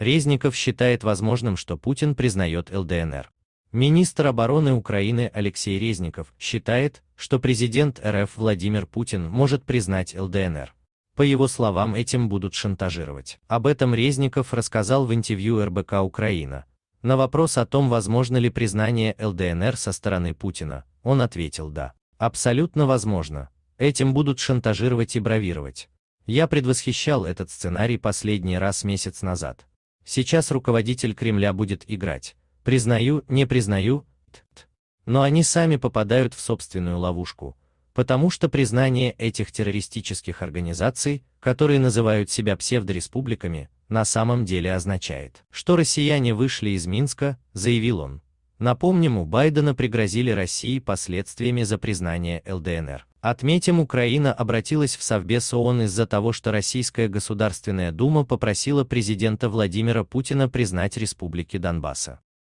Резников считает возможным, что Путин признает ЛДНР. Министр обороны Украины Алексей Резников считает, что президент РФ Владимир Путин может признать ЛДНР. По его словам, этим будут шантажировать. Об этом Резников рассказал в интервью РБК «Украина». На вопрос о том, возможно ли признание ЛДНР со стороны Путина, он ответил «да». Абсолютно возможно. Этим будут шантажировать и бравировать. Я предвосхищал этот сценарий последний раз месяц назад. Сейчас руководитель Кремля будет играть. Признаю, не признаю. Но они сами попадают в собственную ловушку. Потому что признание этих террористических организаций, которые называют себя псевдореспубликами, на самом деле означает, что россияне вышли из Минска, заявил он. Напомним, у Байдена пригрозили России последствиями за признание ЛДНР. Отметим, Украина обратилась в Совбез ООН из-за того, что Российская Государственная Дума попросила президента Владимира Путина признать республики Донбасса.